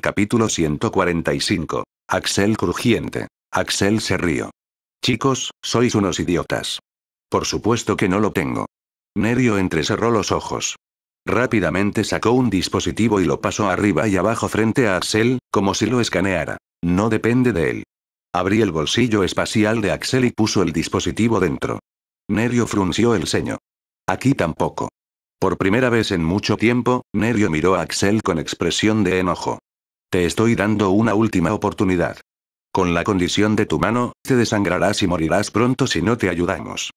Capítulo 145. Axel crujiente. Axel se rió. Chicos, sois unos idiotas. Por supuesto que no lo tengo. Nerio entrecerró los ojos. Rápidamente sacó un dispositivo y lo pasó arriba y abajo frente a Axel, como si lo escaneara. No depende de él. Abrí el bolsillo espacial de Axel y puso el dispositivo dentro. Nerio frunció el ceño. Aquí tampoco. Por primera vez en mucho tiempo, Nerio miró a Axel con expresión de enojo. Te estoy dando una última oportunidad. Con la condición de tu mano, te desangrarás y morirás pronto si no te ayudamos.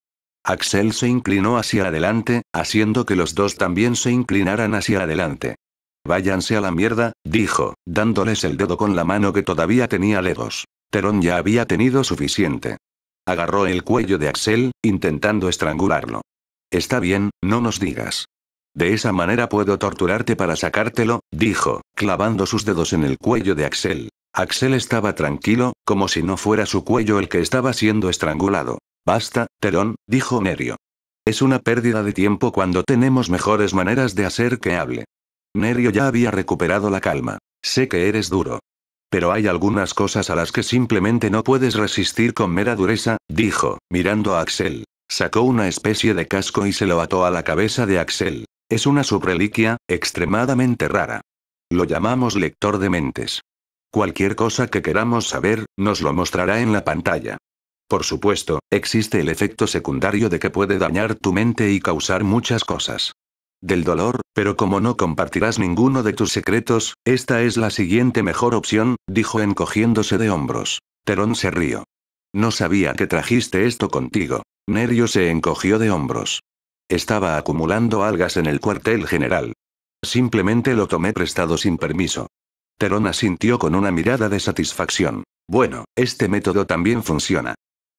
Axel se inclinó hacia adelante, haciendo que los dos también se inclinaran hacia adelante. Váyanse a la mierda, dijo, dándoles el dedo con la mano que todavía tenía dedos. Terón ya había tenido suficiente. Agarró el cuello de Axel, intentando estrangularlo. Está bien, no nos digas. De esa manera puedo torturarte para sacártelo, dijo, clavando sus dedos en el cuello de Axel. Axel estaba tranquilo, como si no fuera su cuello el que estaba siendo estrangulado. Basta, Terón, dijo Nerio. Es una pérdida de tiempo cuando tenemos mejores maneras de hacer que hable. Nerio ya había recuperado la calma. Sé que eres duro. Pero hay algunas cosas a las que simplemente no puedes resistir con mera dureza, dijo, mirando a Axel. Sacó una especie de casco y se lo ató a la cabeza de Axel. Es una subreliquia, extremadamente rara. Lo llamamos lector de mentes. Cualquier cosa que queramos saber, nos lo mostrará en la pantalla. Por supuesto, existe el efecto secundario de que puede dañar tu mente y causar muchas cosas. Del dolor, pero como no compartirás ninguno de tus secretos, esta es la siguiente mejor opción, dijo encogiéndose de hombros. Terón se rió. No sabía que trajiste esto contigo. Nerio se encogió de hombros. Estaba acumulando algas en el cuartel general. Simplemente lo tomé prestado sin permiso. Terón asintió con una mirada de satisfacción. Bueno, este método también funciona.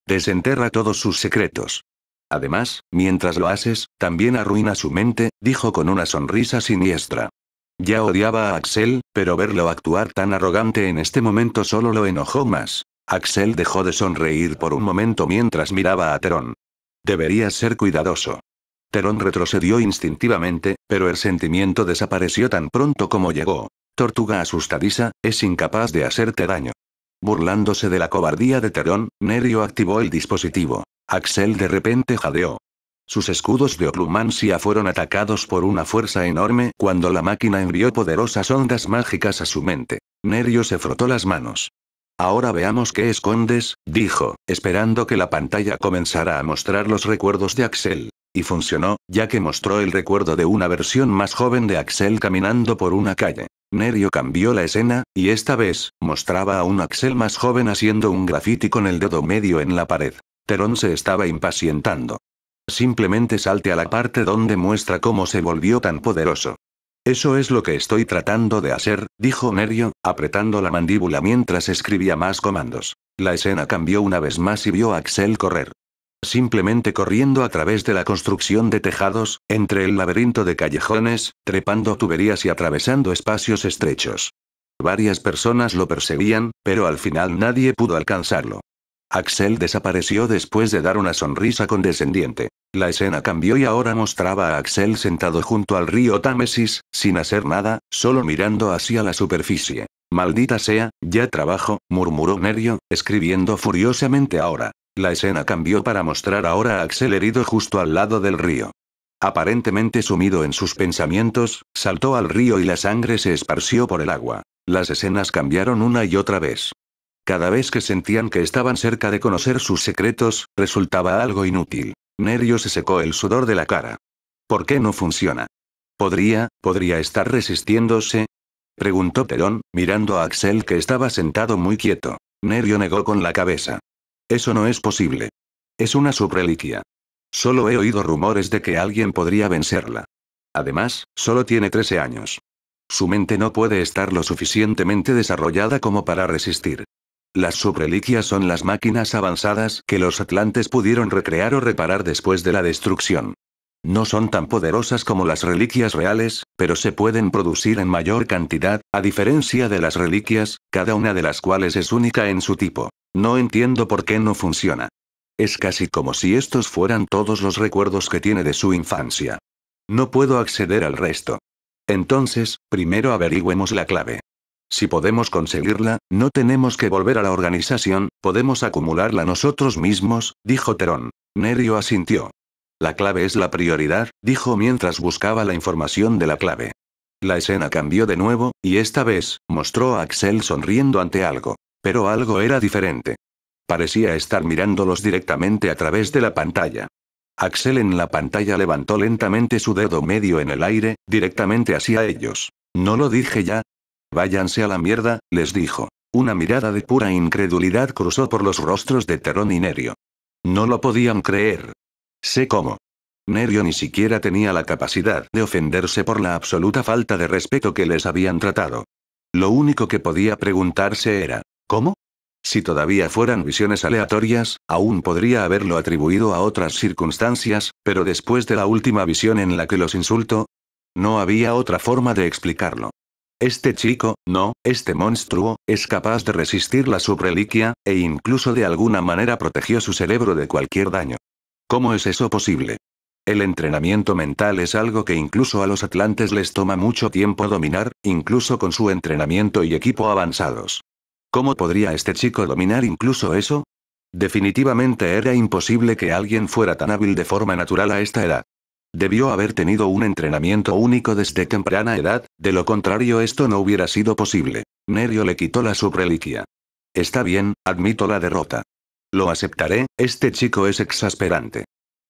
Desenterra todos sus secretos. Además, mientras lo haces, también arruina su mente, dijo con una sonrisa siniestra. Ya odiaba a Axel, pero verlo actuar tan arrogante en este momento solo lo enojó más. Axel dejó de sonreír por un momento mientras miraba a Terón. Deberías ser cuidadoso. Terón retrocedió instintivamente, pero el sentimiento desapareció tan pronto como llegó. Tortuga asustadiza, es incapaz de hacerte daño. Burlándose de la cobardía de Terón, Nerio activó el dispositivo. Axel de repente jadeó. Sus escudos de oclumancia fueron atacados por una fuerza enorme cuando la máquina envió poderosas ondas mágicas a su mente. Nerio se frotó las manos. Ahora veamos qué escondes, dijo, esperando que la pantalla comenzara a mostrar los recuerdos de Axel y funcionó, ya que mostró el recuerdo de una versión más joven de Axel caminando por una calle. Nerio cambió la escena, y esta vez, mostraba a un Axel más joven haciendo un graffiti con el dedo medio en la pared. Terón se estaba impacientando. Simplemente salte a la parte donde muestra cómo se volvió tan poderoso. Eso es lo que estoy tratando de hacer, dijo Nerio, apretando la mandíbula mientras escribía más comandos. La escena cambió una vez más y vio a Axel correr simplemente corriendo a través de la construcción de tejados, entre el laberinto de callejones, trepando tuberías y atravesando espacios estrechos. Varias personas lo perseguían, pero al final nadie pudo alcanzarlo. Axel desapareció después de dar una sonrisa condescendiente. La escena cambió y ahora mostraba a Axel sentado junto al río Támesis, sin hacer nada, solo mirando hacia la superficie. Maldita sea, ya trabajo, murmuró Nerio, escribiendo furiosamente ahora. La escena cambió para mostrar ahora a Axel herido justo al lado del río. Aparentemente sumido en sus pensamientos, saltó al río y la sangre se esparció por el agua. Las escenas cambiaron una y otra vez. Cada vez que sentían que estaban cerca de conocer sus secretos, resultaba algo inútil. Nerio se secó el sudor de la cara. ¿Por qué no funciona? ¿Podría, podría estar resistiéndose? Preguntó Perón, mirando a Axel que estaba sentado muy quieto. Nerio negó con la cabeza. Eso no es posible. Es una subreliquia. Solo he oído rumores de que alguien podría vencerla. Además, solo tiene 13 años. Su mente no puede estar lo suficientemente desarrollada como para resistir. Las subreliquias son las máquinas avanzadas que los atlantes pudieron recrear o reparar después de la destrucción. No son tan poderosas como las reliquias reales, pero se pueden producir en mayor cantidad, a diferencia de las reliquias, cada una de las cuales es única en su tipo. No entiendo por qué no funciona. Es casi como si estos fueran todos los recuerdos que tiene de su infancia. No puedo acceder al resto. Entonces, primero averigüemos la clave. Si podemos conseguirla, no tenemos que volver a la organización, podemos acumularla nosotros mismos, dijo Terón. Nerio asintió. La clave es la prioridad, dijo mientras buscaba la información de la clave. La escena cambió de nuevo, y esta vez, mostró a Axel sonriendo ante algo. Pero algo era diferente. Parecía estar mirándolos directamente a través de la pantalla. Axel en la pantalla levantó lentamente su dedo medio en el aire, directamente hacia ellos. ¿No lo dije ya? Váyanse a la mierda, les dijo. Una mirada de pura incredulidad cruzó por los rostros de Terón y Nerio. No lo podían creer, Sé cómo. Nerio ni siquiera tenía la capacidad de ofenderse por la absoluta falta de respeto que les habían tratado. Lo único que podía preguntarse era, ¿cómo? Si todavía fueran visiones aleatorias, aún podría haberlo atribuido a otras circunstancias, pero después de la última visión en la que los insultó, no había otra forma de explicarlo. Este chico, no, este monstruo, es capaz de resistir la subreliquia, e incluso de alguna manera protegió su cerebro de cualquier daño. ¿Cómo es eso posible? El entrenamiento mental es algo que incluso a los atlantes les toma mucho tiempo dominar, incluso con su entrenamiento y equipo avanzados. ¿Cómo podría este chico dominar incluso eso? Definitivamente era imposible que alguien fuera tan hábil de forma natural a esta edad. Debió haber tenido un entrenamiento único desde temprana edad, de lo contrario esto no hubiera sido posible. Nerio le quitó la subreliquia. Está bien, admito la derrota. Lo aceptaré, este chico es exasperante.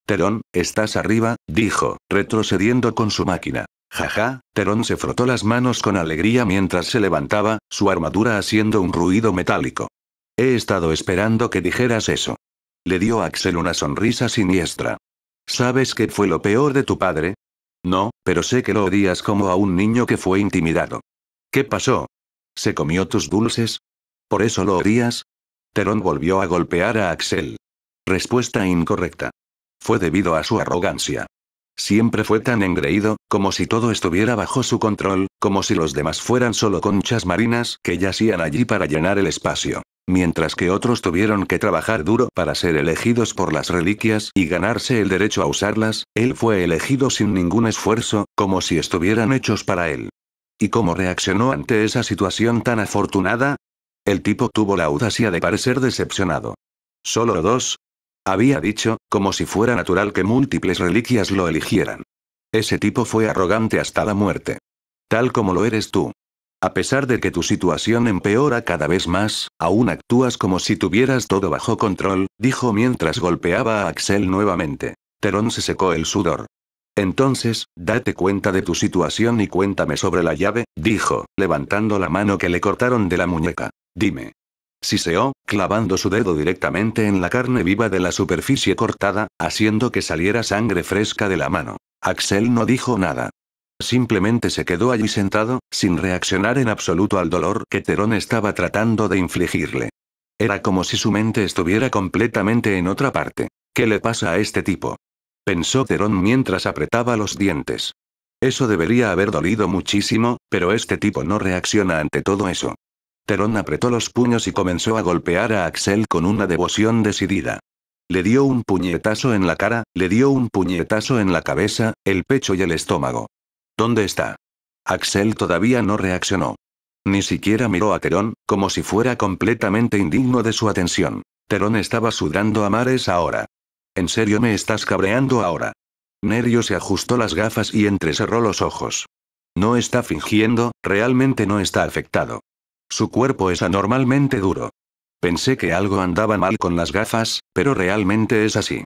Terón, estás arriba, dijo, retrocediendo con su máquina. Jaja, Terón se frotó las manos con alegría mientras se levantaba, su armadura haciendo un ruido metálico. He estado esperando que dijeras eso. Le dio Axel una sonrisa siniestra. ¿Sabes qué fue lo peor de tu padre? No, pero sé que lo odias como a un niño que fue intimidado. ¿Qué pasó? ¿Se comió tus dulces? ¿Por eso lo odias? volvió a golpear a Axel. Respuesta incorrecta. Fue debido a su arrogancia. Siempre fue tan engreído, como si todo estuviera bajo su control, como si los demás fueran solo conchas marinas que yacían allí para llenar el espacio. Mientras que otros tuvieron que trabajar duro para ser elegidos por las reliquias y ganarse el derecho a usarlas, él fue elegido sin ningún esfuerzo, como si estuvieran hechos para él. ¿Y cómo reaccionó ante esa situación tan afortunada? El tipo tuvo la audacia de parecer decepcionado. ¿Solo dos? Había dicho, como si fuera natural que múltiples reliquias lo eligieran. Ese tipo fue arrogante hasta la muerte. Tal como lo eres tú. A pesar de que tu situación empeora cada vez más, aún actúas como si tuvieras todo bajo control, dijo mientras golpeaba a Axel nuevamente. Terón se secó el sudor. Entonces, date cuenta de tu situación y cuéntame sobre la llave, dijo, levantando la mano que le cortaron de la muñeca. Dime. Siseó, clavando su dedo directamente en la carne viva de la superficie cortada, haciendo que saliera sangre fresca de la mano. Axel no dijo nada. Simplemente se quedó allí sentado, sin reaccionar en absoluto al dolor que Terón estaba tratando de infligirle. Era como si su mente estuviera completamente en otra parte. ¿Qué le pasa a este tipo? Pensó Terón mientras apretaba los dientes. Eso debería haber dolido muchísimo, pero este tipo no reacciona ante todo eso. Terón apretó los puños y comenzó a golpear a Axel con una devoción decidida. Le dio un puñetazo en la cara, le dio un puñetazo en la cabeza, el pecho y el estómago. ¿Dónde está? Axel todavía no reaccionó. Ni siquiera miró a Terón, como si fuera completamente indigno de su atención. Terón estaba sudando a mares ahora. ¿En serio me estás cabreando ahora? Nerio se ajustó las gafas y entrecerró los ojos. No está fingiendo, realmente no está afectado. Su cuerpo es anormalmente duro. Pensé que algo andaba mal con las gafas, pero realmente es así.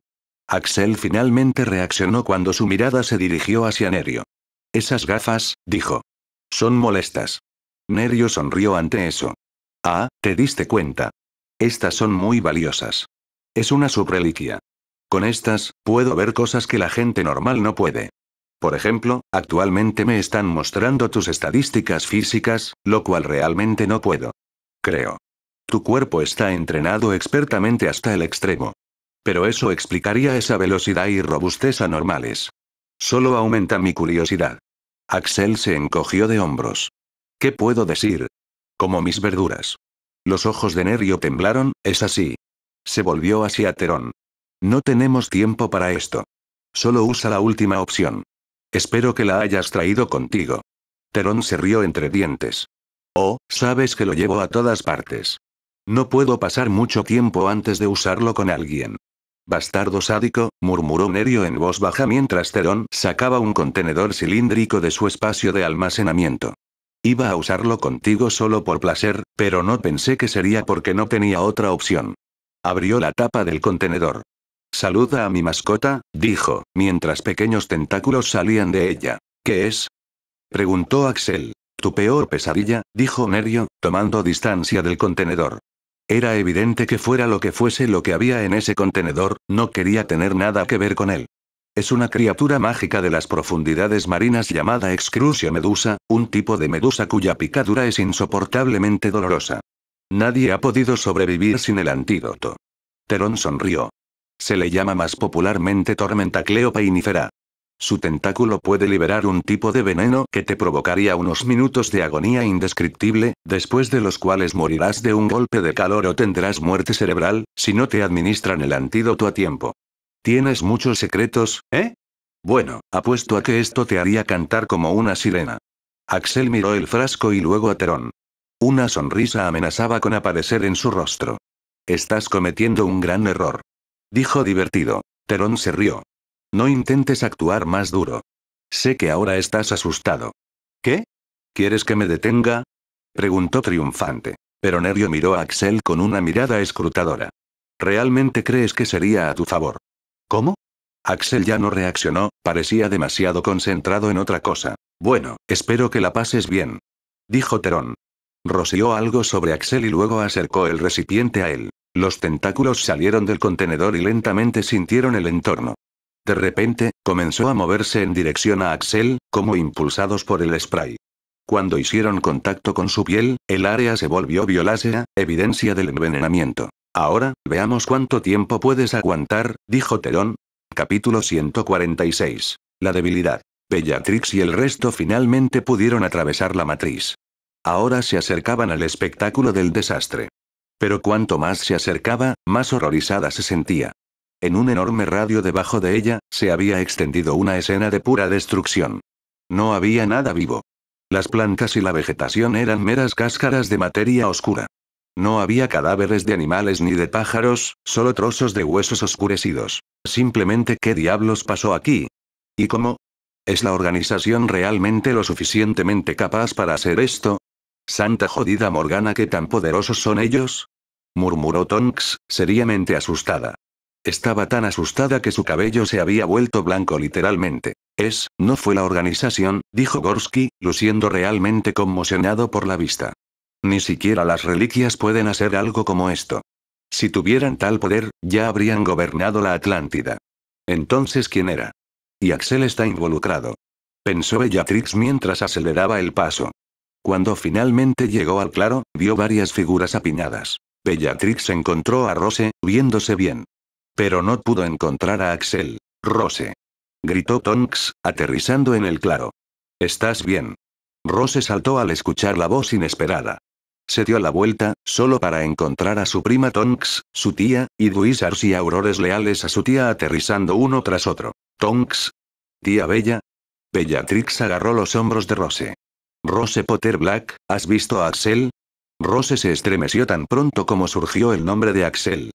Axel finalmente reaccionó cuando su mirada se dirigió hacia Nerio. Esas gafas, dijo. Son molestas. Nerio sonrió ante eso. Ah, te diste cuenta. Estas son muy valiosas. Es una subreliquia. Con estas, puedo ver cosas que la gente normal no puede. Por ejemplo, actualmente me están mostrando tus estadísticas físicas, lo cual realmente no puedo. Creo. Tu cuerpo está entrenado expertamente hasta el extremo. Pero eso explicaría esa velocidad y robustez anormales. Solo aumenta mi curiosidad. Axel se encogió de hombros. ¿Qué puedo decir? Como mis verduras. Los ojos de Nerio temblaron, es así. Se volvió hacia Terón. No tenemos tiempo para esto. Solo usa la última opción. Espero que la hayas traído contigo. Terón se rió entre dientes. Oh, sabes que lo llevo a todas partes. No puedo pasar mucho tiempo antes de usarlo con alguien. Bastardo sádico, murmuró Nerio en voz baja mientras Terón sacaba un contenedor cilíndrico de su espacio de almacenamiento. Iba a usarlo contigo solo por placer, pero no pensé que sería porque no tenía otra opción. Abrió la tapa del contenedor. Saluda a mi mascota, dijo, mientras pequeños tentáculos salían de ella. ¿Qué es? Preguntó Axel. Tu peor pesadilla, dijo Nerio, tomando distancia del contenedor. Era evidente que fuera lo que fuese lo que había en ese contenedor, no quería tener nada que ver con él. Es una criatura mágica de las profundidades marinas llamada Excrucio medusa, un tipo de medusa cuya picadura es insoportablemente dolorosa. Nadie ha podido sobrevivir sin el antídoto. Terón sonrió. Se le llama más popularmente tormenta cleopainifera. Su tentáculo puede liberar un tipo de veneno que te provocaría unos minutos de agonía indescriptible, después de los cuales morirás de un golpe de calor o tendrás muerte cerebral, si no te administran el antídoto a tiempo. Tienes muchos secretos, ¿eh? Bueno, apuesto a que esto te haría cantar como una sirena. Axel miró el frasco y luego a Terón. Una sonrisa amenazaba con aparecer en su rostro. Estás cometiendo un gran error. Dijo divertido. Terón se rió. No intentes actuar más duro. Sé que ahora estás asustado. ¿Qué? ¿Quieres que me detenga? Preguntó triunfante. Pero Nerio miró a Axel con una mirada escrutadora. ¿Realmente crees que sería a tu favor? ¿Cómo? Axel ya no reaccionó, parecía demasiado concentrado en otra cosa. Bueno, espero que la pases bien. Dijo Terón. Roció algo sobre Axel y luego acercó el recipiente a él. Los tentáculos salieron del contenedor y lentamente sintieron el entorno. De repente, comenzó a moverse en dirección a Axel, como impulsados por el spray. Cuando hicieron contacto con su piel, el área se volvió violácea, evidencia del envenenamiento. Ahora, veamos cuánto tiempo puedes aguantar, dijo Terón. Capítulo 146. La debilidad. Bellatrix y el resto finalmente pudieron atravesar la matriz. Ahora se acercaban al espectáculo del desastre. Pero cuanto más se acercaba, más horrorizada se sentía. En un enorme radio debajo de ella, se había extendido una escena de pura destrucción. No había nada vivo. Las plantas y la vegetación eran meras cáscaras de materia oscura. No había cadáveres de animales ni de pájaros, solo trozos de huesos oscurecidos. Simplemente qué diablos pasó aquí. ¿Y cómo? ¿Es la organización realmente lo suficientemente capaz para hacer esto? Santa jodida Morgana, qué tan poderosos son ellos, murmuró Tonks, seriamente asustada. Estaba tan asustada que su cabello se había vuelto blanco literalmente. Es, no fue la organización, dijo Gorsky, luciendo realmente conmocionado por la vista. Ni siquiera las reliquias pueden hacer algo como esto. Si tuvieran tal poder, ya habrían gobernado la Atlántida. Entonces, ¿quién era? Y Axel está involucrado. Pensó Bellatrix mientras aceleraba el paso. Cuando finalmente llegó al claro, vio varias figuras apiñadas. Bellatrix encontró a Rose, viéndose bien. Pero no pudo encontrar a Axel. Rose. Gritó Tonks, aterrizando en el claro. ¿Estás bien? Rose saltó al escuchar la voz inesperada. Se dio la vuelta, solo para encontrar a su prima Tonks, su tía, y Duisars y aurores leales a su tía aterrizando uno tras otro. Tonks. Tía Bella. Bellatrix agarró los hombros de Rose. Rose Potter Black, ¿has visto a Axel? Rose se estremeció tan pronto como surgió el nombre de Axel.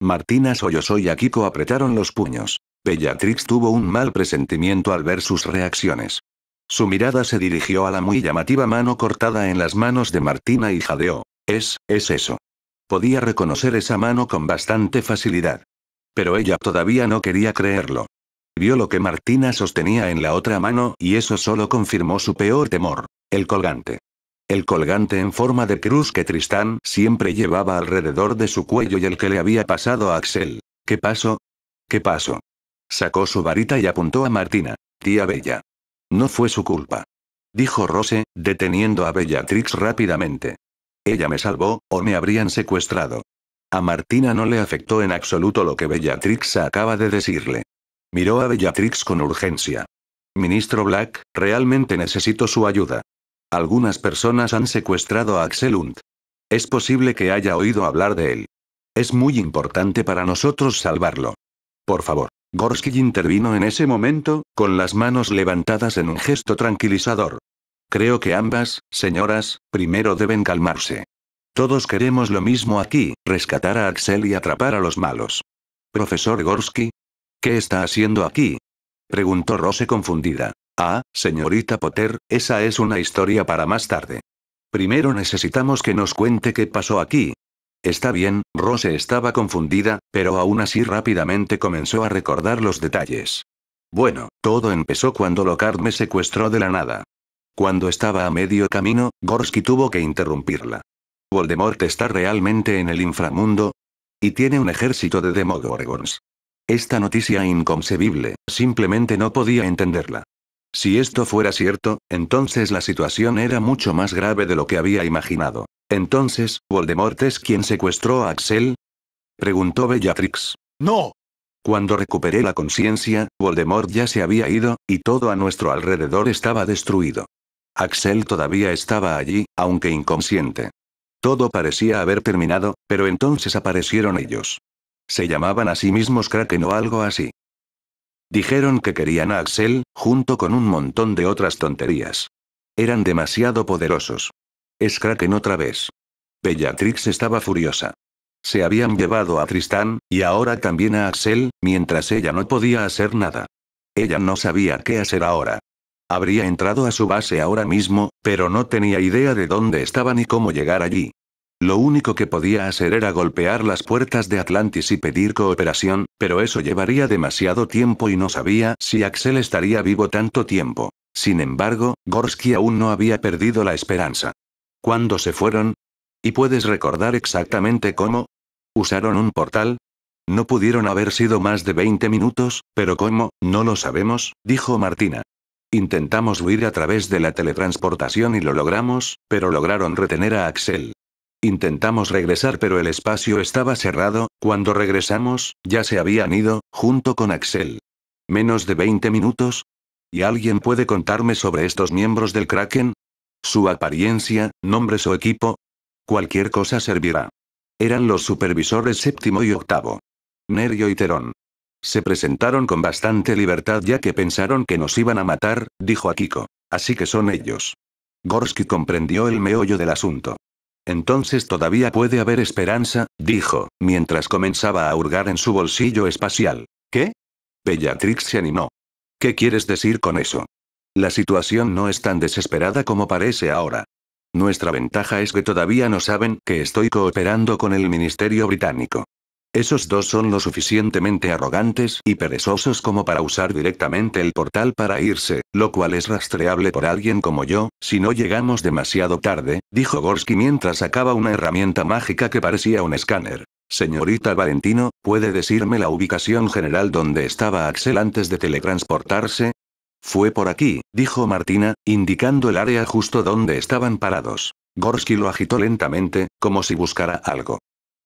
Martina Soyoso y Akiko apretaron los puños. Bellatrix tuvo un mal presentimiento al ver sus reacciones. Su mirada se dirigió a la muy llamativa mano cortada en las manos de Martina y jadeó. Es, es eso. Podía reconocer esa mano con bastante facilidad. Pero ella todavía no quería creerlo. Vio lo que Martina sostenía en la otra mano y eso solo confirmó su peor temor, el colgante el colgante en forma de cruz que Tristán siempre llevaba alrededor de su cuello y el que le había pasado a Axel. ¿Qué pasó? ¿Qué pasó? Sacó su varita y apuntó a Martina. Tía Bella. No fue su culpa. Dijo Rose, deteniendo a Bellatrix rápidamente. Ella me salvó, o me habrían secuestrado. A Martina no le afectó en absoluto lo que Bellatrix acaba de decirle. Miró a Bellatrix con urgencia. Ministro Black, realmente necesito su ayuda. Algunas personas han secuestrado a Axelund. Es posible que haya oído hablar de él. Es muy importante para nosotros salvarlo. Por favor. Gorsky intervino en ese momento, con las manos levantadas en un gesto tranquilizador. Creo que ambas, señoras, primero deben calmarse. Todos queremos lo mismo aquí, rescatar a Axel y atrapar a los malos. Profesor Gorsky. ¿Qué está haciendo aquí? Preguntó Rose confundida. Ah, señorita Potter, esa es una historia para más tarde. Primero necesitamos que nos cuente qué pasó aquí. Está bien, Rose estaba confundida, pero aún así rápidamente comenzó a recordar los detalles. Bueno, todo empezó cuando Lockhart me secuestró de la nada. Cuando estaba a medio camino, Gorsky tuvo que interrumpirla. Voldemort está realmente en el inframundo. Y tiene un ejército de Demogorgons. Esta noticia inconcebible, simplemente no podía entenderla. Si esto fuera cierto, entonces la situación era mucho más grave de lo que había imaginado. Entonces, ¿Voldemort es quien secuestró a Axel? Preguntó Bellatrix. ¡No! Cuando recuperé la conciencia, Voldemort ya se había ido, y todo a nuestro alrededor estaba destruido. Axel todavía estaba allí, aunque inconsciente. Todo parecía haber terminado, pero entonces aparecieron ellos. Se llamaban a sí mismos Kraken o algo así. Dijeron que querían a Axel, junto con un montón de otras tonterías. Eran demasiado poderosos. Es Kraken otra vez. Bellatrix estaba furiosa. Se habían llevado a Tristán, y ahora también a Axel, mientras ella no podía hacer nada. Ella no sabía qué hacer ahora. Habría entrado a su base ahora mismo, pero no tenía idea de dónde estaba ni cómo llegar allí. Lo único que podía hacer era golpear las puertas de Atlantis y pedir cooperación, pero eso llevaría demasiado tiempo y no sabía si Axel estaría vivo tanto tiempo. Sin embargo, Gorsky aún no había perdido la esperanza. ¿Cuándo se fueron? ¿Y puedes recordar exactamente cómo? ¿Usaron un portal? No pudieron haber sido más de 20 minutos, pero ¿cómo? No lo sabemos, dijo Martina. Intentamos huir a través de la teletransportación y lo logramos, pero lograron retener a Axel. Intentamos regresar pero el espacio estaba cerrado, cuando regresamos, ya se habían ido, junto con Axel. Menos de 20 minutos. ¿Y alguien puede contarme sobre estos miembros del Kraken? Su apariencia, nombres o equipo. Cualquier cosa servirá. Eran los supervisores séptimo y octavo. Nerio y Terón. Se presentaron con bastante libertad ya que pensaron que nos iban a matar, dijo Akiko. Así que son ellos. Gorski comprendió el meollo del asunto. Entonces todavía puede haber esperanza, dijo, mientras comenzaba a hurgar en su bolsillo espacial. ¿Qué? Bellatrix se animó. ¿Qué quieres decir con eso? La situación no es tan desesperada como parece ahora. Nuestra ventaja es que todavía no saben que estoy cooperando con el Ministerio Británico. Esos dos son lo suficientemente arrogantes y perezosos como para usar directamente el portal para irse, lo cual es rastreable por alguien como yo, si no llegamos demasiado tarde, dijo Gorski mientras sacaba una herramienta mágica que parecía un escáner. Señorita Valentino, ¿puede decirme la ubicación general donde estaba Axel antes de teletransportarse? Fue por aquí, dijo Martina, indicando el área justo donde estaban parados. Gorski lo agitó lentamente, como si buscara algo.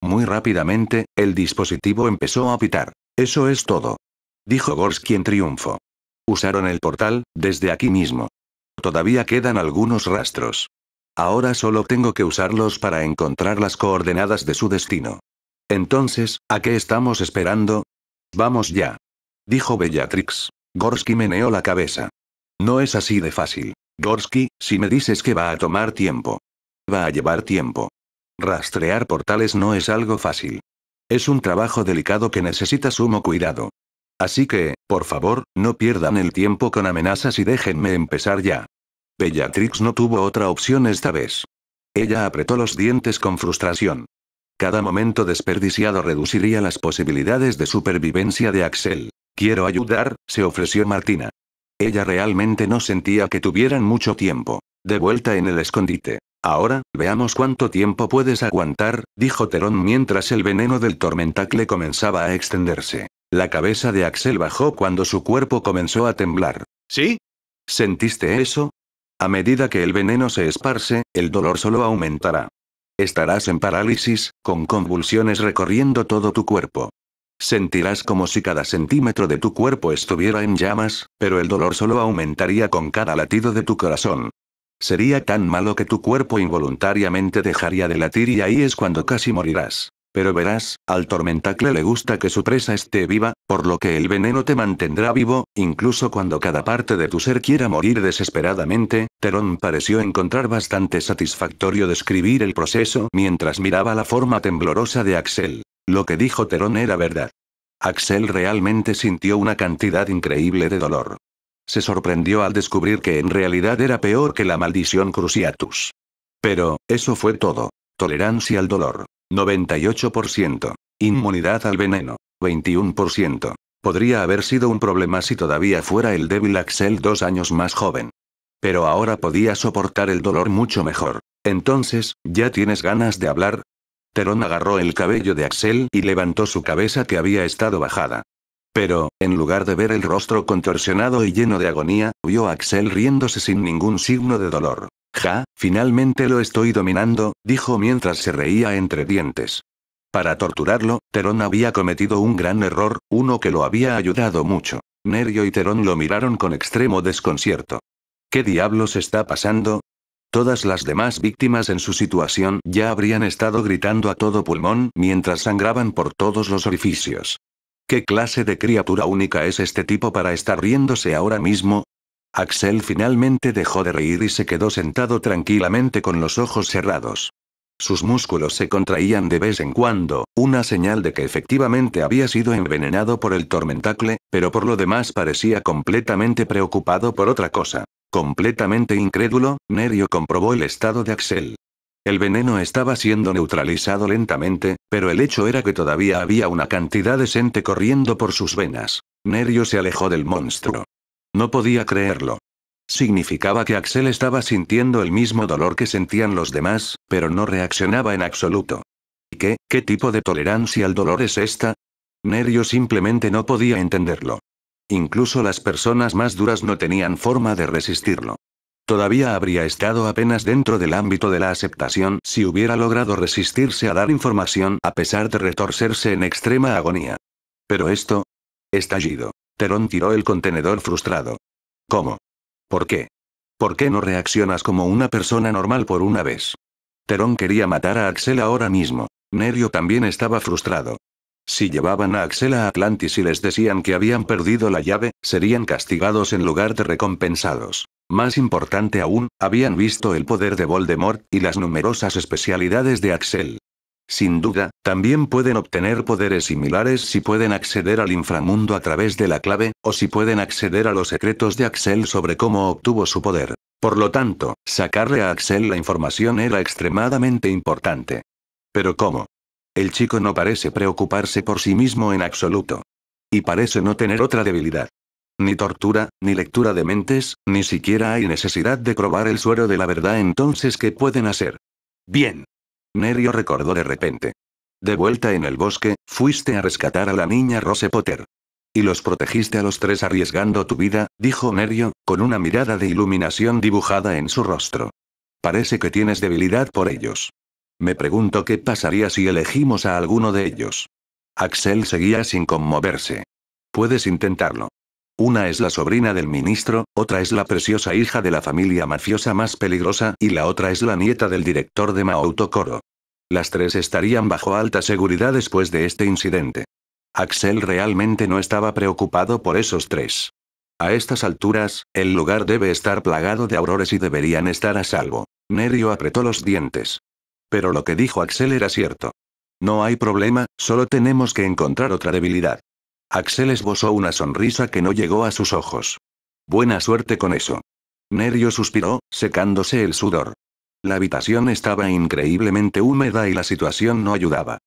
Muy rápidamente, el dispositivo empezó a pitar. Eso es todo. Dijo Gorski en triunfo. Usaron el portal, desde aquí mismo. Todavía quedan algunos rastros. Ahora solo tengo que usarlos para encontrar las coordenadas de su destino. Entonces, ¿a qué estamos esperando? Vamos ya. Dijo Bellatrix. Gorski meneó la cabeza. No es así de fácil. Gorski, si me dices que va a tomar tiempo. Va a llevar tiempo. Rastrear portales no es algo fácil. Es un trabajo delicado que necesita sumo cuidado. Así que, por favor, no pierdan el tiempo con amenazas y déjenme empezar ya. Bellatrix no tuvo otra opción esta vez. Ella apretó los dientes con frustración. Cada momento desperdiciado reduciría las posibilidades de supervivencia de Axel. Quiero ayudar, se ofreció Martina. Ella realmente no sentía que tuvieran mucho tiempo. De vuelta en el escondite. Ahora, veamos cuánto tiempo puedes aguantar, dijo Terón mientras el veneno del tormentacle comenzaba a extenderse. La cabeza de Axel bajó cuando su cuerpo comenzó a temblar. ¿Sí? ¿Sentiste eso? A medida que el veneno se esparce, el dolor solo aumentará. Estarás en parálisis, con convulsiones recorriendo todo tu cuerpo. Sentirás como si cada centímetro de tu cuerpo estuviera en llamas, pero el dolor solo aumentaría con cada latido de tu corazón. Sería tan malo que tu cuerpo involuntariamente dejaría de latir y ahí es cuando casi morirás. Pero verás, al tormentacle le gusta que su presa esté viva, por lo que el veneno te mantendrá vivo, incluso cuando cada parte de tu ser quiera morir desesperadamente. Terón pareció encontrar bastante satisfactorio describir el proceso mientras miraba la forma temblorosa de Axel. Lo que dijo Terón era verdad. Axel realmente sintió una cantidad increíble de dolor. Se sorprendió al descubrir que en realidad era peor que la maldición cruciatus. Pero, eso fue todo. Tolerancia al dolor. 98%. Inmunidad al veneno. 21%. Podría haber sido un problema si todavía fuera el débil Axel dos años más joven. Pero ahora podía soportar el dolor mucho mejor. Entonces, ¿ya tienes ganas de hablar? Terón agarró el cabello de Axel y levantó su cabeza que había estado bajada. Pero, en lugar de ver el rostro contorsionado y lleno de agonía, vio a Axel riéndose sin ningún signo de dolor. Ja, finalmente lo estoy dominando, dijo mientras se reía entre dientes. Para torturarlo, Terón había cometido un gran error, uno que lo había ayudado mucho. Nerio y Terón lo miraron con extremo desconcierto. ¿Qué diablos está pasando? Todas las demás víctimas en su situación ya habrían estado gritando a todo pulmón mientras sangraban por todos los orificios. ¿Qué clase de criatura única es este tipo para estar riéndose ahora mismo? Axel finalmente dejó de reír y se quedó sentado tranquilamente con los ojos cerrados. Sus músculos se contraían de vez en cuando, una señal de que efectivamente había sido envenenado por el tormentacle, pero por lo demás parecía completamente preocupado por otra cosa. Completamente incrédulo, Nerio comprobó el estado de Axel. El veneno estaba siendo neutralizado lentamente, pero el hecho era que todavía había una cantidad decente corriendo por sus venas. Nerio se alejó del monstruo. No podía creerlo. Significaba que Axel estaba sintiendo el mismo dolor que sentían los demás, pero no reaccionaba en absoluto. ¿Y qué, qué tipo de tolerancia al dolor es esta? Nerio simplemente no podía entenderlo. Incluso las personas más duras no tenían forma de resistirlo. Todavía habría estado apenas dentro del ámbito de la aceptación si hubiera logrado resistirse a dar información a pesar de retorcerse en extrema agonía. Pero esto... Estallido. Terón tiró el contenedor frustrado. ¿Cómo? ¿Por qué? ¿Por qué no reaccionas como una persona normal por una vez? Terón quería matar a Axel ahora mismo. Nerio también estaba frustrado. Si llevaban a Axel a Atlantis y les decían que habían perdido la llave, serían castigados en lugar de recompensados. Más importante aún, habían visto el poder de Voldemort, y las numerosas especialidades de Axel. Sin duda, también pueden obtener poderes similares si pueden acceder al inframundo a través de la clave, o si pueden acceder a los secretos de Axel sobre cómo obtuvo su poder. Por lo tanto, sacarle a Axel la información era extremadamente importante. Pero ¿cómo? El chico no parece preocuparse por sí mismo en absoluto. Y parece no tener otra debilidad. Ni tortura, ni lectura de mentes, ni siquiera hay necesidad de probar el suero de la verdad entonces ¿qué pueden hacer? Bien. Nerio recordó de repente. De vuelta en el bosque, fuiste a rescatar a la niña Rose Potter. Y los protegiste a los tres arriesgando tu vida, dijo Nerio, con una mirada de iluminación dibujada en su rostro. Parece que tienes debilidad por ellos. Me pregunto qué pasaría si elegimos a alguno de ellos. Axel seguía sin conmoverse. Puedes intentarlo. Una es la sobrina del ministro, otra es la preciosa hija de la familia mafiosa más peligrosa y la otra es la nieta del director de Mautocoro. Las tres estarían bajo alta seguridad después de este incidente. Axel realmente no estaba preocupado por esos tres. A estas alturas, el lugar debe estar plagado de aurores y deberían estar a salvo. Nerio apretó los dientes. Pero lo que dijo Axel era cierto. No hay problema, solo tenemos que encontrar otra debilidad. Axel esbozó una sonrisa que no llegó a sus ojos. Buena suerte con eso. Nerio suspiró, secándose el sudor. La habitación estaba increíblemente húmeda y la situación no ayudaba.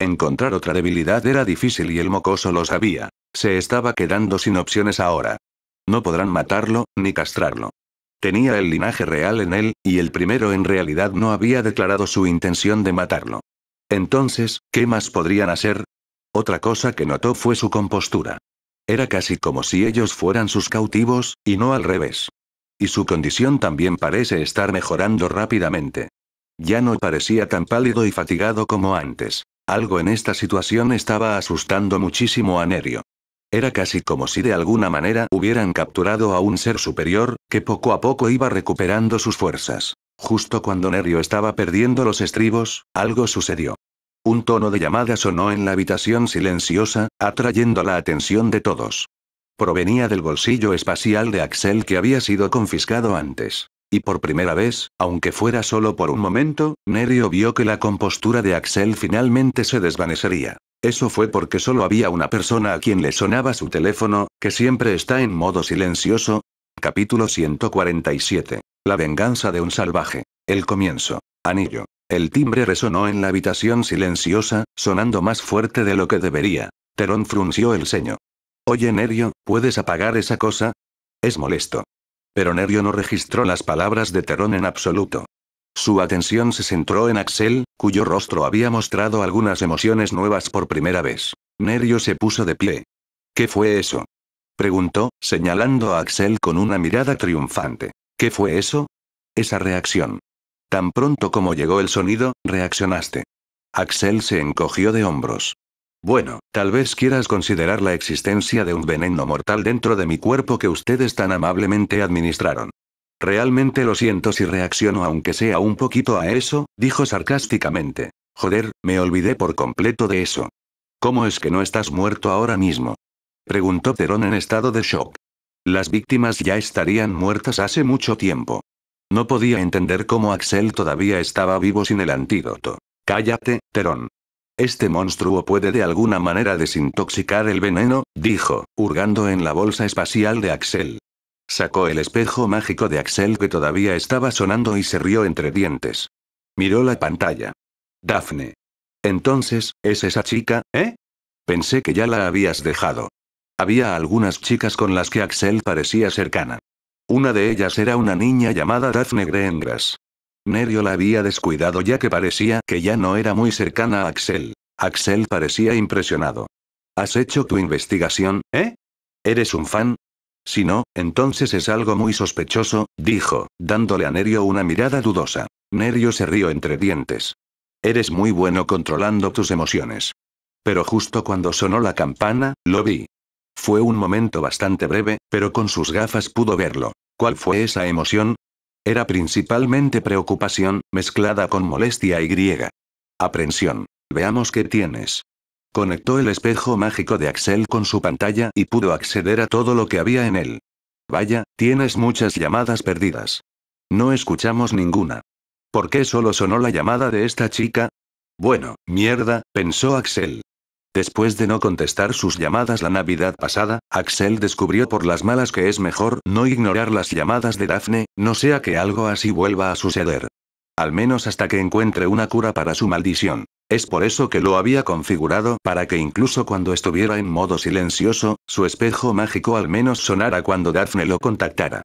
Encontrar otra debilidad era difícil y el mocoso lo sabía. Se estaba quedando sin opciones ahora. No podrán matarlo, ni castrarlo. Tenía el linaje real en él, y el primero en realidad no había declarado su intención de matarlo. Entonces, ¿qué más podrían hacer? Otra cosa que notó fue su compostura. Era casi como si ellos fueran sus cautivos, y no al revés. Y su condición también parece estar mejorando rápidamente. Ya no parecía tan pálido y fatigado como antes. Algo en esta situación estaba asustando muchísimo a Nerio. Era casi como si de alguna manera hubieran capturado a un ser superior, que poco a poco iba recuperando sus fuerzas. Justo cuando Nerio estaba perdiendo los estribos, algo sucedió. Un tono de llamada sonó en la habitación silenciosa, atrayendo la atención de todos. Provenía del bolsillo espacial de Axel que había sido confiscado antes. Y por primera vez, aunque fuera solo por un momento, Nerio vio que la compostura de Axel finalmente se desvanecería. Eso fue porque solo había una persona a quien le sonaba su teléfono, que siempre está en modo silencioso. Capítulo 147. La venganza de un salvaje. El comienzo. Anillo. El timbre resonó en la habitación silenciosa, sonando más fuerte de lo que debería. Terón frunció el ceño. Oye Nerio, ¿puedes apagar esa cosa? Es molesto. Pero Nerio no registró las palabras de Terón en absoluto. Su atención se centró en Axel, cuyo rostro había mostrado algunas emociones nuevas por primera vez. Nerio se puso de pie. ¿Qué fue eso? preguntó, señalando a Axel con una mirada triunfante. ¿Qué fue eso? Esa reacción. Tan pronto como llegó el sonido, reaccionaste. Axel se encogió de hombros. Bueno, tal vez quieras considerar la existencia de un veneno mortal dentro de mi cuerpo que ustedes tan amablemente administraron. Realmente lo siento si reacciono aunque sea un poquito a eso, dijo sarcásticamente. Joder, me olvidé por completo de eso. ¿Cómo es que no estás muerto ahora mismo? Preguntó Terón en estado de shock. Las víctimas ya estarían muertas hace mucho tiempo. No podía entender cómo Axel todavía estaba vivo sin el antídoto. Cállate, Terón. Este monstruo puede de alguna manera desintoxicar el veneno, dijo, hurgando en la bolsa espacial de Axel. Sacó el espejo mágico de Axel que todavía estaba sonando y se rió entre dientes. Miró la pantalla. Dafne. Entonces, ¿es esa chica, eh? Pensé que ya la habías dejado. Había algunas chicas con las que Axel parecía cercana. Una de ellas era una niña llamada Daphne Greengras. Nerio la había descuidado ya que parecía que ya no era muy cercana a Axel. Axel parecía impresionado. ¿Has hecho tu investigación, eh? ¿Eres un fan? Si no, entonces es algo muy sospechoso, dijo, dándole a Nerio una mirada dudosa. Nerio se rió entre dientes. Eres muy bueno controlando tus emociones. Pero justo cuando sonó la campana, lo vi. Fue un momento bastante breve, pero con sus gafas pudo verlo. ¿Cuál fue esa emoción? Era principalmente preocupación, mezclada con molestia y griega. Aprensión. Veamos qué tienes. Conectó el espejo mágico de Axel con su pantalla y pudo acceder a todo lo que había en él. Vaya, tienes muchas llamadas perdidas. No escuchamos ninguna. ¿Por qué solo sonó la llamada de esta chica? Bueno, mierda, pensó Axel. Después de no contestar sus llamadas la Navidad pasada, Axel descubrió por las malas que es mejor no ignorar las llamadas de Daphne, no sea que algo así vuelva a suceder. Al menos hasta que encuentre una cura para su maldición. Es por eso que lo había configurado para que incluso cuando estuviera en modo silencioso, su espejo mágico al menos sonara cuando Daphne lo contactara.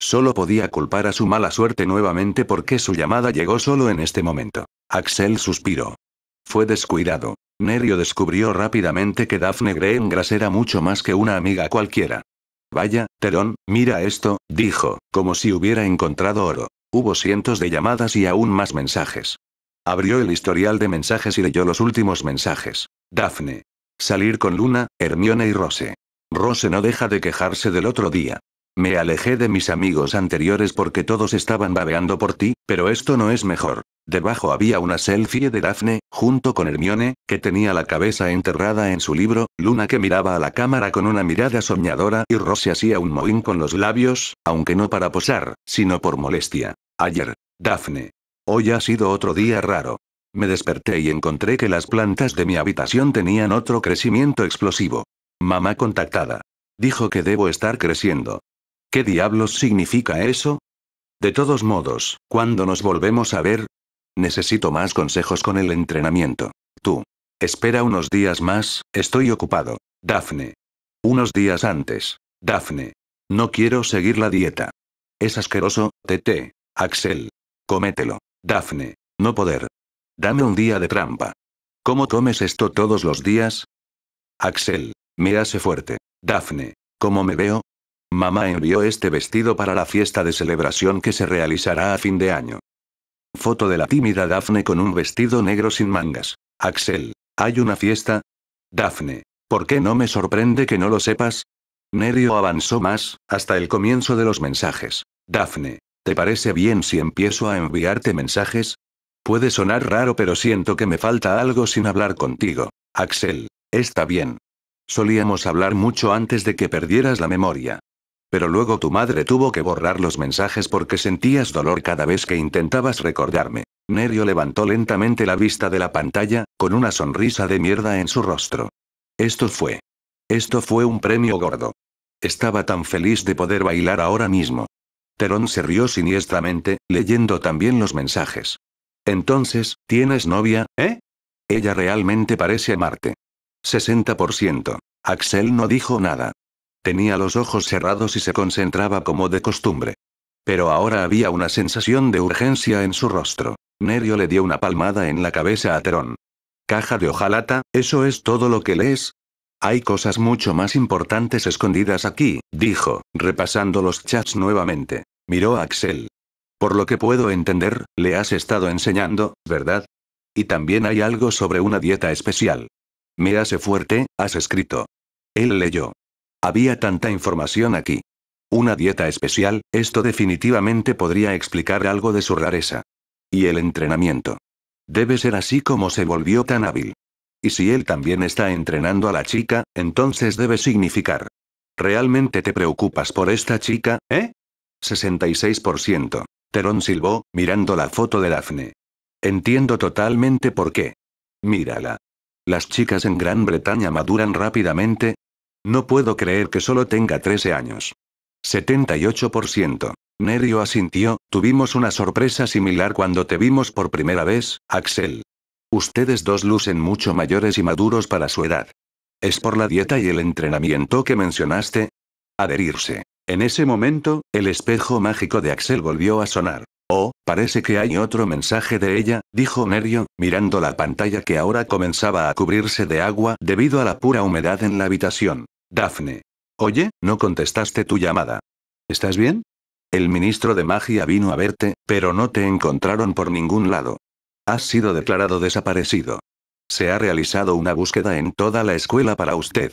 Solo podía culpar a su mala suerte nuevamente porque su llamada llegó solo en este momento. Axel suspiró. Fue descuidado. Nerio descubrió rápidamente que Daphne Greengrass era mucho más que una amiga cualquiera. Vaya, Terón, mira esto, dijo, como si hubiera encontrado oro. Hubo cientos de llamadas y aún más mensajes. Abrió el historial de mensajes y leyó los últimos mensajes. Daphne. Salir con Luna, Hermione y Rose. Rose no deja de quejarse del otro día. Me alejé de mis amigos anteriores porque todos estaban babeando por ti, pero esto no es mejor. Debajo había una selfie de Daphne, junto con Hermione, que tenía la cabeza enterrada en su libro, Luna que miraba a la cámara con una mirada soñadora y Rose hacía un mohín con los labios, aunque no para posar, sino por molestia. Ayer. Daphne. Hoy ha sido otro día raro. Me desperté y encontré que las plantas de mi habitación tenían otro crecimiento explosivo. Mamá contactada. Dijo que debo estar creciendo. ¿Qué diablos significa eso? De todos modos, cuando nos volvemos a ver? Necesito más consejos con el entrenamiento. Tú. Espera unos días más, estoy ocupado. Dafne. Unos días antes. Dafne. No quiero seguir la dieta. Es asqueroso, TT. Axel. Comételo. Dafne. No poder. Dame un día de trampa. ¿Cómo comes esto todos los días? Axel. Me hace fuerte. Dafne. ¿Cómo me veo? Mamá envió este vestido para la fiesta de celebración que se realizará a fin de año. Foto de la tímida Dafne con un vestido negro sin mangas. Axel. ¿Hay una fiesta? Dafne. ¿Por qué no me sorprende que no lo sepas? Nerio avanzó más, hasta el comienzo de los mensajes. Dafne. ¿Te parece bien si empiezo a enviarte mensajes? Puede sonar raro pero siento que me falta algo sin hablar contigo. Axel, está bien. Solíamos hablar mucho antes de que perdieras la memoria. Pero luego tu madre tuvo que borrar los mensajes porque sentías dolor cada vez que intentabas recordarme. Nerio levantó lentamente la vista de la pantalla, con una sonrisa de mierda en su rostro. Esto fue. Esto fue un premio gordo. Estaba tan feliz de poder bailar ahora mismo. Terón se rió siniestramente, leyendo también los mensajes. Entonces, ¿tienes novia, eh? Ella realmente parece amarte. 60%. Axel no dijo nada. Tenía los ojos cerrados y se concentraba como de costumbre. Pero ahora había una sensación de urgencia en su rostro. Nerio le dio una palmada en la cabeza a Terón. Caja de hojalata, ¿eso es todo lo que lees? Hay cosas mucho más importantes escondidas aquí, dijo, repasando los chats nuevamente. Miró a Axel. Por lo que puedo entender, le has estado enseñando, ¿verdad? Y también hay algo sobre una dieta especial. Me hace fuerte, has escrito. Él leyó. Había tanta información aquí. Una dieta especial, esto definitivamente podría explicar algo de su rareza. Y el entrenamiento. Debe ser así como se volvió tan hábil. Y si él también está entrenando a la chica, entonces debe significar. ¿Realmente te preocupas por esta chica, eh? 66%. Terón silbó, mirando la foto de Daphne. Entiendo totalmente por qué. Mírala. Las chicas en Gran Bretaña maduran rápidamente. No puedo creer que solo tenga 13 años. 78%. Nerio asintió, tuvimos una sorpresa similar cuando te vimos por primera vez, Axel. Ustedes dos lucen mucho mayores y maduros para su edad. ¿Es por la dieta y el entrenamiento que mencionaste? Adherirse. En ese momento, el espejo mágico de Axel volvió a sonar. Oh, parece que hay otro mensaje de ella, dijo Nerio, mirando la pantalla que ahora comenzaba a cubrirse de agua debido a la pura humedad en la habitación. Dafne. Oye, no contestaste tu llamada. ¿Estás bien? El ministro de magia vino a verte, pero no te encontraron por ningún lado. Has sido declarado desaparecido. Se ha realizado una búsqueda en toda la escuela para usted.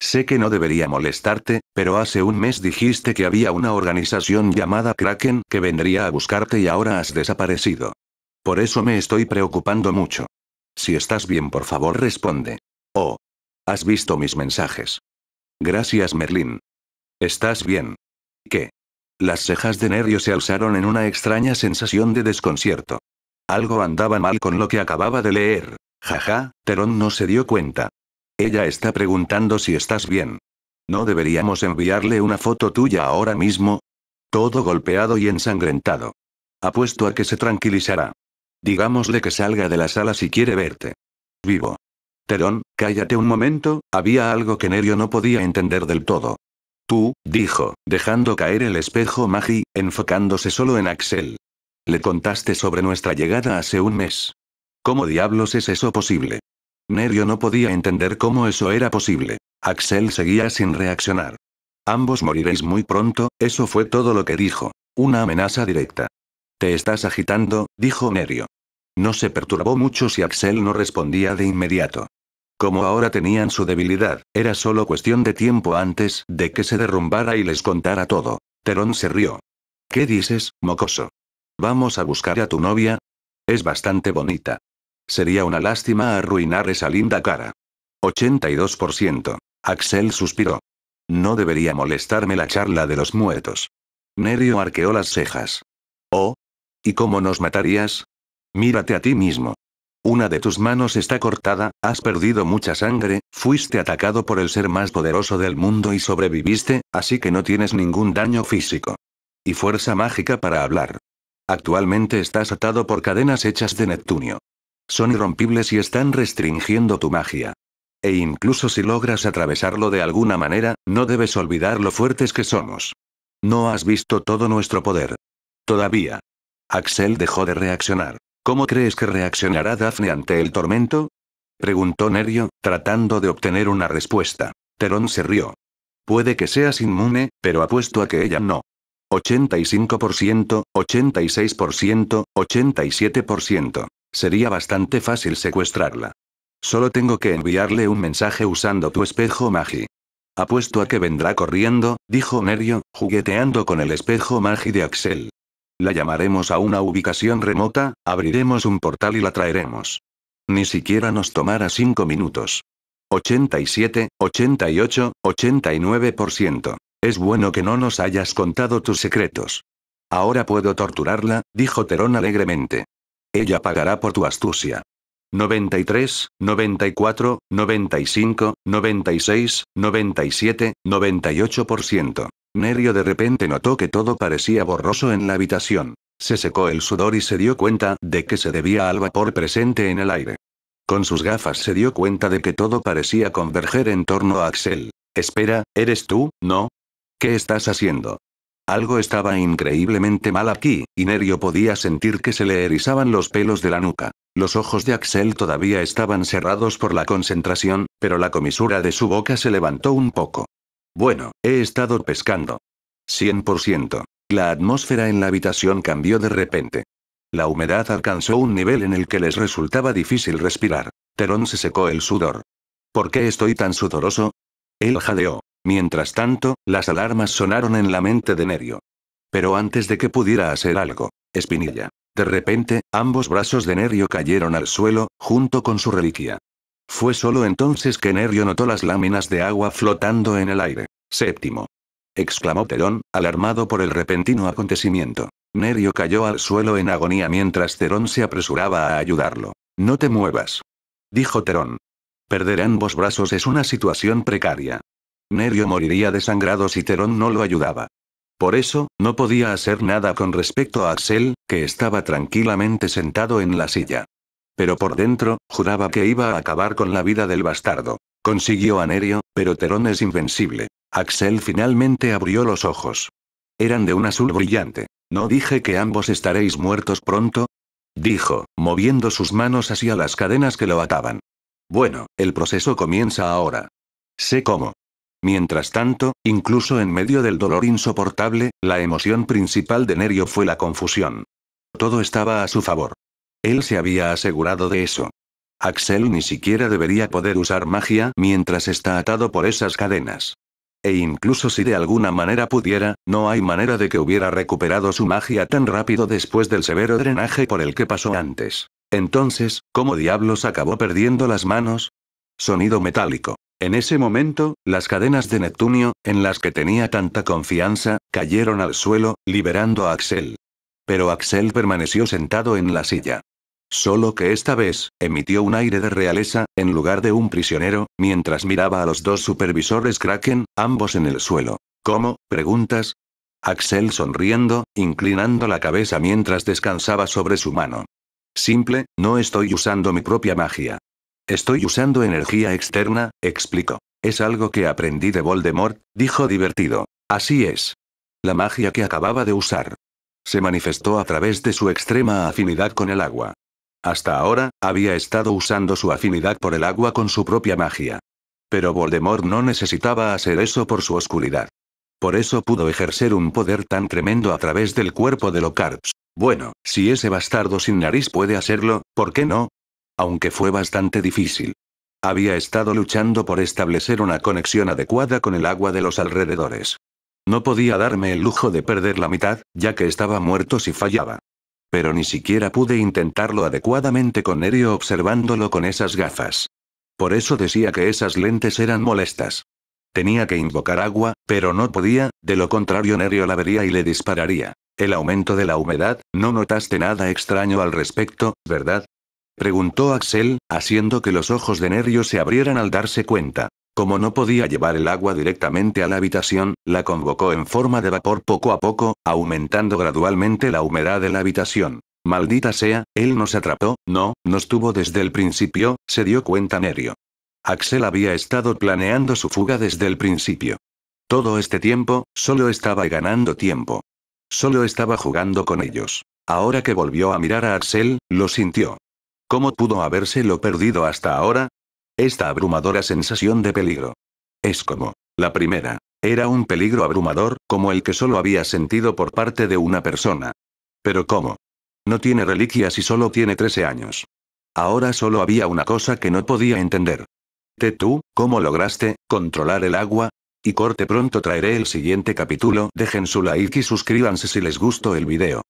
Sé que no debería molestarte, pero hace un mes dijiste que había una organización llamada Kraken que vendría a buscarte y ahora has desaparecido. Por eso me estoy preocupando mucho. Si estás bien, por favor, responde. Oh. Has visto mis mensajes. Gracias, Merlin. Estás bien. ¿Qué? Las cejas de Nerio se alzaron en una extraña sensación de desconcierto. Algo andaba mal con lo que acababa de leer. Jaja, Terón no se dio cuenta. Ella está preguntando si estás bien. ¿No deberíamos enviarle una foto tuya ahora mismo? Todo golpeado y ensangrentado. Apuesto a que se tranquilizará. Digámosle que salga de la sala si quiere verte. Vivo. Terón, cállate un momento, había algo que Nerio no podía entender del todo. Tú, dijo, dejando caer el espejo Magi, enfocándose solo en Axel. Le contaste sobre nuestra llegada hace un mes. ¿Cómo diablos es eso posible? Nerio no podía entender cómo eso era posible. Axel seguía sin reaccionar. Ambos moriréis muy pronto, eso fue todo lo que dijo. Una amenaza directa. Te estás agitando, dijo Nerio. No se perturbó mucho si Axel no respondía de inmediato. Como ahora tenían su debilidad, era solo cuestión de tiempo antes de que se derrumbara y les contara todo. Terón se rió. ¿Qué dices, mocoso? Vamos a buscar a tu novia. Es bastante bonita. Sería una lástima arruinar esa linda cara. 82%. Axel suspiró. No debería molestarme la charla de los muertos. Nerio arqueó las cejas. Oh. ¿Y cómo nos matarías? Mírate a ti mismo. Una de tus manos está cortada, has perdido mucha sangre, fuiste atacado por el ser más poderoso del mundo y sobreviviste, así que no tienes ningún daño físico. Y fuerza mágica para hablar. Actualmente estás atado por cadenas hechas de Neptunio. Son irrompibles y están restringiendo tu magia. E incluso si logras atravesarlo de alguna manera, no debes olvidar lo fuertes que somos. No has visto todo nuestro poder. Todavía. Axel dejó de reaccionar. ¿Cómo crees que reaccionará Daphne ante el tormento? Preguntó Nerio, tratando de obtener una respuesta. Terón se rió. Puede que seas inmune, pero apuesto a que ella no. 85%, 86%, 87%. Sería bastante fácil secuestrarla. Solo tengo que enviarle un mensaje usando tu espejo magi. Apuesto a que vendrá corriendo, dijo Nerio, jugueteando con el espejo magi de Axel. La llamaremos a una ubicación remota, abriremos un portal y la traeremos. Ni siquiera nos tomará 5 minutos. 87, 88, 89%. Es bueno que no nos hayas contado tus secretos. Ahora puedo torturarla, dijo Terón alegremente. Ella pagará por tu astucia. 93, 94, 95, 96, 97, 98%. Nerio de repente notó que todo parecía borroso en la habitación. Se secó el sudor y se dio cuenta de que se debía al vapor presente en el aire. Con sus gafas se dio cuenta de que todo parecía converger en torno a Axel. Espera, ¿eres tú, no? ¿Qué estás haciendo? Algo estaba increíblemente mal aquí, y Nerio podía sentir que se le erizaban los pelos de la nuca. Los ojos de Axel todavía estaban cerrados por la concentración, pero la comisura de su boca se levantó un poco. Bueno, he estado pescando. 100%. La atmósfera en la habitación cambió de repente. La humedad alcanzó un nivel en el que les resultaba difícil respirar. Terón se secó el sudor. ¿Por qué estoy tan sudoroso? Él jadeó. Mientras tanto, las alarmas sonaron en la mente de Nerio. Pero antes de que pudiera hacer algo, Espinilla. De repente, ambos brazos de Nerio cayeron al suelo, junto con su reliquia. Fue solo entonces que Nerio notó las láminas de agua flotando en el aire. Séptimo. exclamó Terón, alarmado por el repentino acontecimiento. Nerio cayó al suelo en agonía mientras Terón se apresuraba a ayudarlo. No te muevas. Dijo Terón. Perder ambos brazos es una situación precaria. Nerio moriría desangrado si Terón no lo ayudaba. Por eso, no podía hacer nada con respecto a Axel, que estaba tranquilamente sentado en la silla. Pero por dentro, juraba que iba a acabar con la vida del bastardo. Consiguió a Nerio, pero Terón es invencible. Axel finalmente abrió los ojos. Eran de un azul brillante. ¿No dije que ambos estaréis muertos pronto? Dijo, moviendo sus manos hacia las cadenas que lo ataban. Bueno, el proceso comienza ahora. Sé cómo. Mientras tanto, incluso en medio del dolor insoportable, la emoción principal de Nerio fue la confusión. Todo estaba a su favor. Él se había asegurado de eso. Axel ni siquiera debería poder usar magia mientras está atado por esas cadenas. E incluso si de alguna manera pudiera, no hay manera de que hubiera recuperado su magia tan rápido después del severo drenaje por el que pasó antes. Entonces, ¿cómo diablos acabó perdiendo las manos? Sonido metálico. En ese momento, las cadenas de Neptunio, en las que tenía tanta confianza, cayeron al suelo, liberando a Axel. Pero Axel permaneció sentado en la silla. Solo que esta vez, emitió un aire de realeza, en lugar de un prisionero, mientras miraba a los dos supervisores Kraken, ambos en el suelo. ¿Cómo? preguntas. Axel sonriendo, inclinando la cabeza mientras descansaba sobre su mano. Simple, no estoy usando mi propia magia. Estoy usando energía externa, explicó. Es algo que aprendí de Voldemort, dijo divertido. Así es. La magia que acababa de usar. Se manifestó a través de su extrema afinidad con el agua. Hasta ahora, había estado usando su afinidad por el agua con su propia magia. Pero Voldemort no necesitaba hacer eso por su oscuridad. Por eso pudo ejercer un poder tan tremendo a través del cuerpo de Locarps. Bueno, si ese bastardo sin nariz puede hacerlo, ¿por qué no? aunque fue bastante difícil. Había estado luchando por establecer una conexión adecuada con el agua de los alrededores. No podía darme el lujo de perder la mitad, ya que estaba muerto si fallaba. Pero ni siquiera pude intentarlo adecuadamente con Nerio observándolo con esas gafas. Por eso decía que esas lentes eran molestas. Tenía que invocar agua, pero no podía, de lo contrario Nerio la vería y le dispararía. El aumento de la humedad, no notaste nada extraño al respecto, ¿verdad? Preguntó Axel, haciendo que los ojos de Nerio se abrieran al darse cuenta. Como no podía llevar el agua directamente a la habitación, la convocó en forma de vapor poco a poco, aumentando gradualmente la humedad de la habitación. Maldita sea, él nos atrapó, no, nos tuvo desde el principio, se dio cuenta Nerio. Axel había estado planeando su fuga desde el principio. Todo este tiempo, solo estaba ganando tiempo. Solo estaba jugando con ellos. Ahora que volvió a mirar a Axel, lo sintió. ¿Cómo pudo habérselo perdido hasta ahora? Esta abrumadora sensación de peligro. Es como, la primera, era un peligro abrumador, como el que solo había sentido por parte de una persona. Pero ¿cómo? No tiene reliquias y solo tiene 13 años. Ahora solo había una cosa que no podía entender. Te tú, ¿cómo lograste controlar el agua? Y corte pronto traeré el siguiente capítulo. Dejen su like y suscríbanse si les gustó el video.